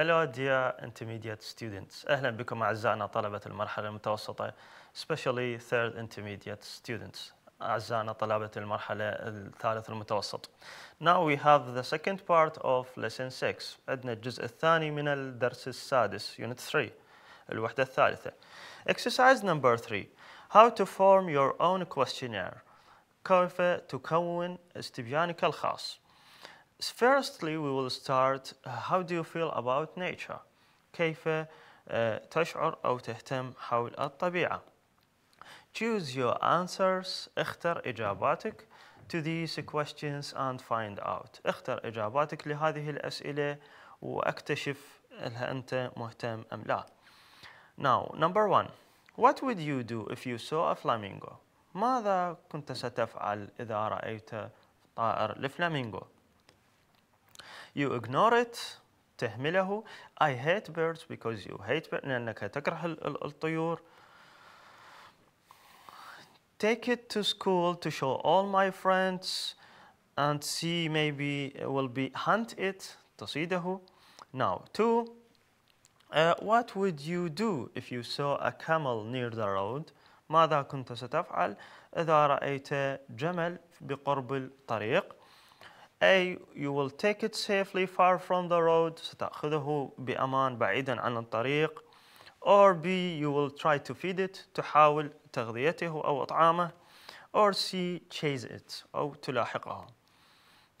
Hello dear intermediate students. أهلا بكم أعزائنا طلبة المرحلة المتوسطة especially third intermediate students. أعزائنا طلبة المرحلة الثالث المتوسط. Now we have the second part of lesson 6. عندنا الجزء الثاني من الدرس السادس unit 3 الوحدة الثالثة. Exercise number 3. How to form your own questionnaire. كيف تكون استبيانك الخاص. Firstly, we will start uh, how do you feel about nature? كيف uh, تشعر أو تهتم حول الطبيعة? Choose your answers, اختر إجاباتك to these questions and find out. اختر إجاباتك لهذه الأسئلة واكتشف هل أنت مهتم أم لا. Now, number one, what would you do if you saw a flamingo? ماذا كنت ستفعل إذا رأيت طائر الفلامينغو؟ you ignore it تهمله I hate birds because you hate birds لأنك تكره الطيور Take it to school to show all my friends and see maybe will be hunt it تصيده Now two uh, What would you do if you saw a camel near the road? ماذا كنت ستفعل إذا رأيت جمل بقرب الطريق؟ a. you will take it safely far from the road ستأخذه بأمان بعيدا عن الطريق or B you will try to feed it تحاول تغذيته أو إطعامه or C chase it أو تلاحقه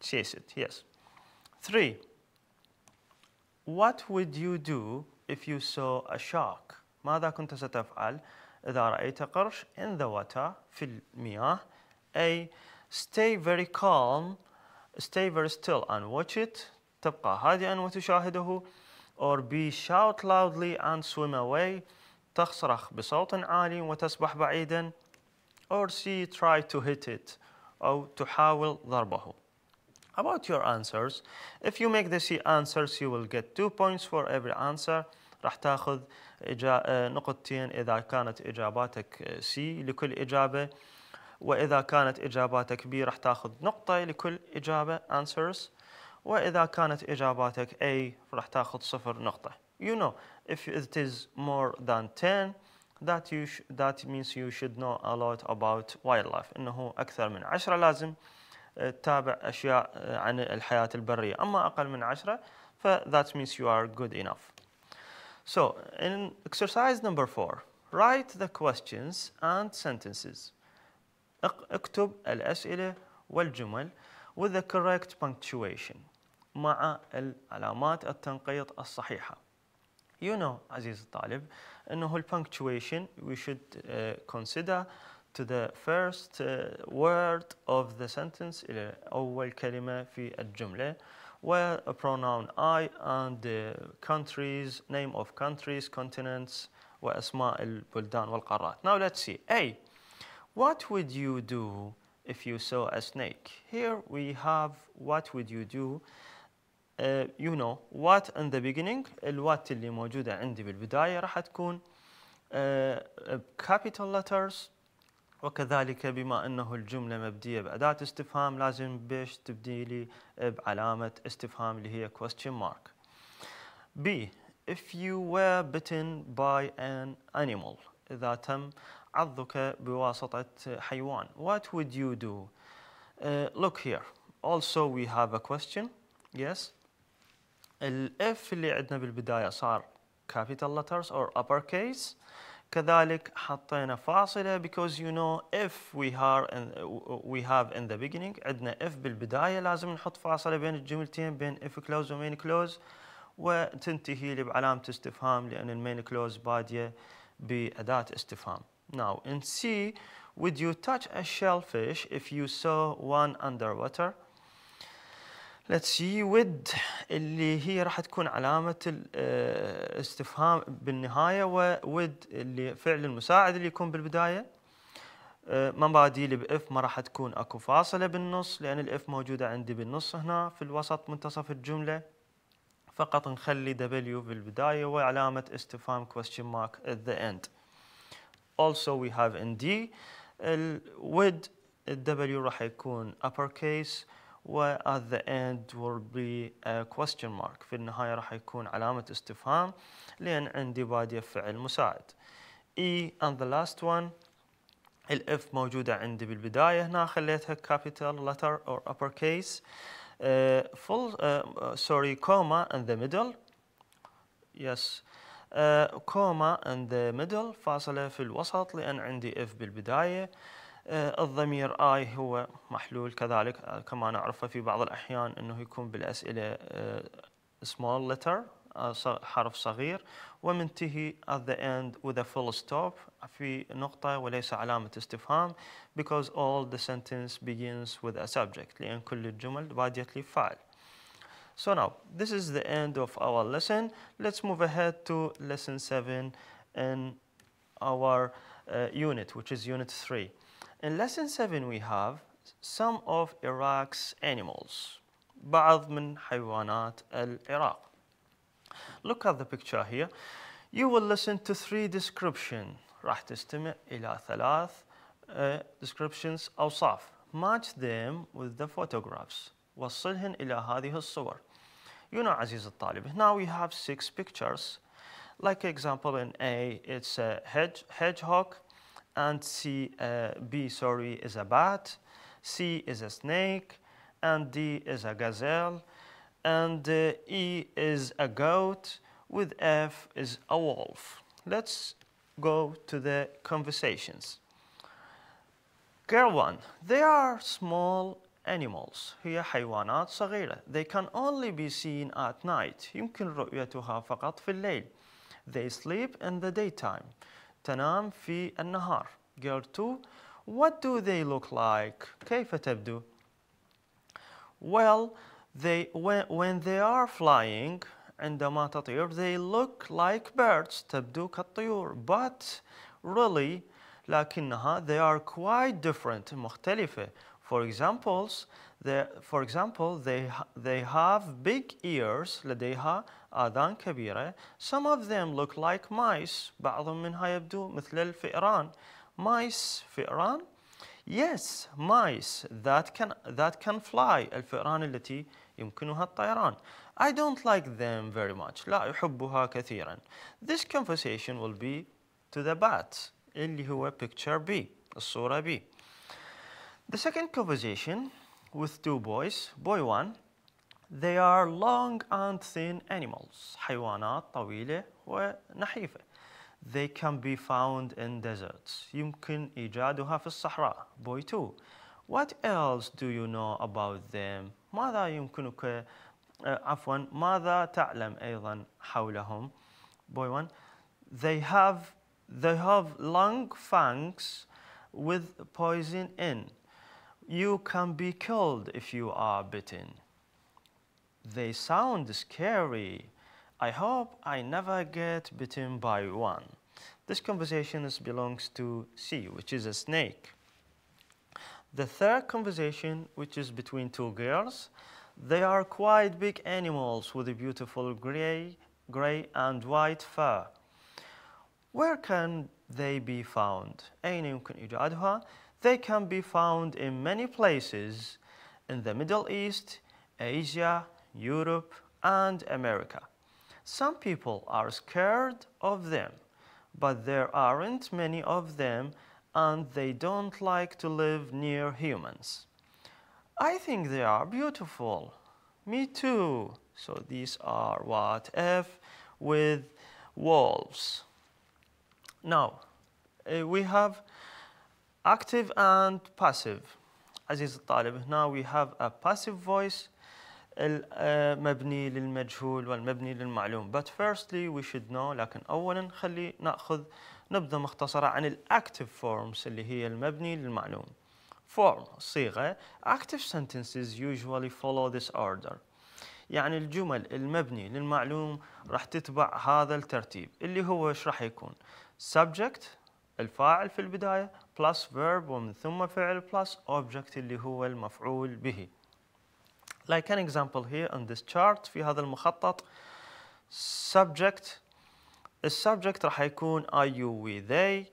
chase it yes three what would you do if you saw a shark ماذا كنت ستفعل إذا رأيت قرش in the water في المياه A. stay very calm stay very still and watch it تبقى هادئا وتشاهده or be shout loudly and swim away تصرخ بصوت عالي وتسبح بعيدا or see try to hit it أو تحاول ضربه About your answers, if you make the C answers you will get two points for every answer راح تاخذ نقطتين إذا كانت إجاباتك C لكل إجابة وإذا كانت إجاباتك B راح تاخذ نقطة لكل إجابة answers وإذا كانت إجاباتك A راح تاخذ صفر نقطة you know if it is more than 10 that you that means you should know a lot about wildlife انه اكثر من 10 لازم تتابع اشياء عن الحياه البريه اما اقل من 10 ف that means you are good enough so in exercise number 4 write the questions and sentences اكتب الأسئلة والجمل with the correct punctuation مع العلامات التنقيط الصحيحة You know عزيز الطالب أنه punctuation we should uh, consider to the first uh, word of the sentence إلى أول كلمة في الجملة where a pronoun I and uh, countries, name of countries, continents وأسماء البلدان والقارات. Now let's see. A. What would you do if you saw a snake? Here we have what would you do uh, you know what in the beginning الوات اللي موجودة عندي بالبداية راح تكون uh, uh, capital letters وكذلك بما أنه الجملة مبدية بأداة استفهام لازم بيش تبدي لي uh, بعلامة استفهام اللي هي question mark B if you were bitten by an animal إذا تم عضك بواسطة حيوان what would you do uh, look here also we have a question yes الاف اللي عندنا بالبداية صار capital letters or uppercase كذلك حطينا فاصلة because you know if we are in, we have in the beginning عندنا if بالبداية لازم نحط فاصلة بين الجملتين بين if close و main close وتنتهي بعلامة استفهام لأن المين كلوز بادية بأداة استفهام Now, in C, would you touch a shellfish if you saw one underwater? let's see would اللي هي راح تكون علامة الاستفهام آه، بالنهاية و would اللي فعل المساعد اللي يكون بالبداية آه، مباديل بإف ما راح تكون أكو فاصلة بالنص لأن الإف موجودة عندي بالنص هنا في الوسط منتصف الجملة فقط نخلي W بالبداية وعلامة استفهام question mark at the end also we have in D with W راح uppercase where at the end will be a question mark في النهاية راح يكون علامة استفهام لأن عندي بادية فعل مساعد E and the last one الاف موجودة عندي بالبداية هنا خليتها capital letter or uppercase uh, full uh, sorry comma in the middle yes كوما ان ذا ميدل فاصلة في الوسط لأن عندي اف بالبداية آه، الضمير اي هو محلول كذلك آه، كما نعرفه في بعض الأحيان أنه يكون بالأسئلة آه، small letter حرف صغير ومنتهي at the end with a full stop في نقطة وليس علامة استفهام because all the sentence begins with a subject لأن كل الجمل بادية لفعل So now, this is the end of our lesson. Let's move ahead to lesson 7 in our uh, unit, which is unit 3. In lesson 7, we have some of Iraq's animals. بعض من حيوانات العراق. Look at the picture here. You will listen to three descriptions. راح تستمع إلى ثلاث uh, descriptions أوصاف. Match them with the photographs. وصلهن إلى هذه الصور you know عزيز الطالب now we have six pictures like example in A it's a hedge, hedgehog and C uh, B sorry is a bat C is a snake and D is a gazelle and uh, E is a goat with F is a wolf let's go to the conversations Girl 1. They are small animals هي حيوانات صغيرة they can only be seen at night يمكن رؤيتها فقط في الليل they sleep in the daytime تنام في النهار girl 2 what do they look like كيف تبدو well they when, when they are flying عندما تطير they look like birds تبدو كالطيور but really لكنها they are quite different مختلفة for examples, for example, they, they have big ears, لديها آذان كبيرة. Some of them look like mice, بعض منها يبدو مثل الفئران. Mice, فئران. Yes, mice that can, that can fly, الفئران التي يمكنها الطيران. I don't like them very much, لا أحبها كثيرا. This conversation will be to the bat, اللي هو picture B, الصورة B. The second conversation with two boys, boy one, they are long and thin animals, حيوانات طويلة ونحيفة. They can be found in deserts. يمكن إيجادها في الصحراء. Boy 2. What else do you know about them? ماذا يمكنك عفوا ماذا تعلم أيضا حولهم؟ Boy 1. They have they have long fangs with poison in. You can be killed if you are bitten. They sound scary. I hope I never get bitten by one. This conversation belongs to C, which is a snake. The third conversation, which is between two girls, they are quite big animals with a beautiful gray, gray and white fur. Where can they be found؟ they can be found in many places in the Middle East, Asia, Europe, and America. Some people are scared of them, but there aren't many of them and they don't like to live near humans. I think they are beautiful. Me too. So these are what if with wolves. Now, eh, we have active and passive عزيزي الطالب هنا we have a passive voice المبني آه, للمجهول والمبني للمعلوم but firstly we should know لكن أولا خلي نأخذ نبذة مختصرة عن active forms اللي هي المبني للمعلوم form صيغة active sentences usually follow this order يعني الجمل المبني للمعلوم راح تتبع هذا الترتيب اللي هو ايش راح يكون subject الفاعل في البداية plus verb ومن ثم فعل plus object اللي هو المفعول به like an example here on this chart في هذا المخطط subject السبجكت راح يكون I, you, we, they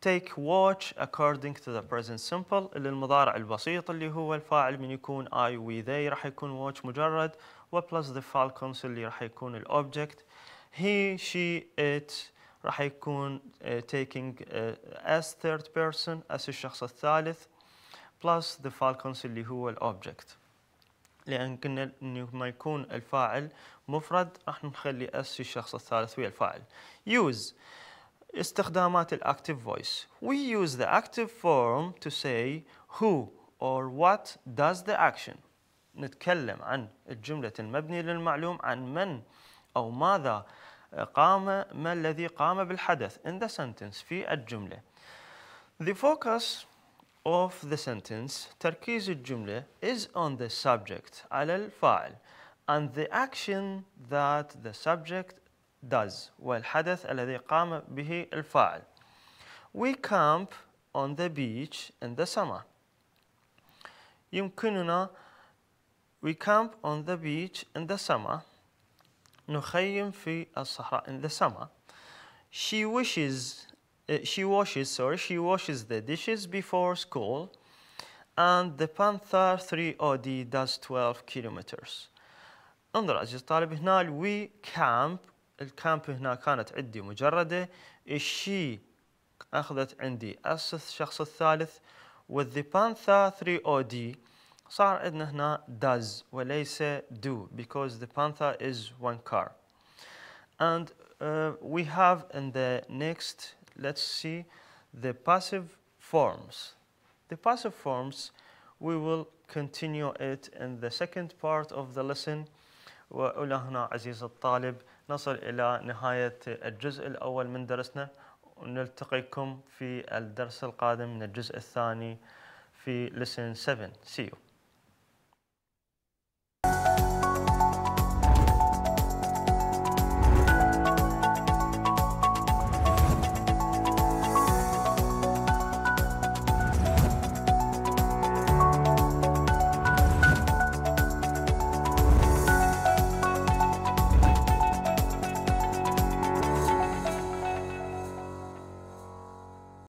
take watch according to the present simple اللي المضارع البسيط اللي هو الفاعل من يكون I, we, they راح يكون watch مجرد و plus the falcons اللي راح يكون الأوبجكت he, she, it راح يكون آه، taking آه، as third person as الشخص الثالث plus the falcons اللي هو الاوبجكت لان كنا انه ما يكون الفاعل مفرد راح نخلي اس الشخص الثالث ويا الفاعل use استخدامات الاكتيف فويس we use the active form to say who or what does the action نتكلم عن الجملة المبنية للمعلوم عن من أو ماذا قام ما الذي قام بالحدث in the sentence في الجملة The focus of the sentence تركيز الجملة is on the subject على الفاعل and the action that the subject does والحدث الذي قام به الفاعل We camp on the beach in the summer يمكننا We camp on the beach in the summer نخيم في الصحراء in the summer. She wishes, she washes, sorry, she washes the dishes before school, and the Panther 3OD does 12 kilometers. انظر عزيز الطالب هنا الوي كامب الكامب هنا كانت عندي مجردة الشي أخذت عندي الشخص الثالث والذي panther 3 od صار عندنا هنا does وليس do because the Panther is one car. And uh, we have in the next, let's see, the passive forms. The passive forms, we will continue it in the second part of the lesson. وإلى هنا عزيز الطالب نصل إلى نهاية الجزء الأول من درسنا ونلتقيكم في الدرس القادم من الجزء الثاني في lesson 7. See you.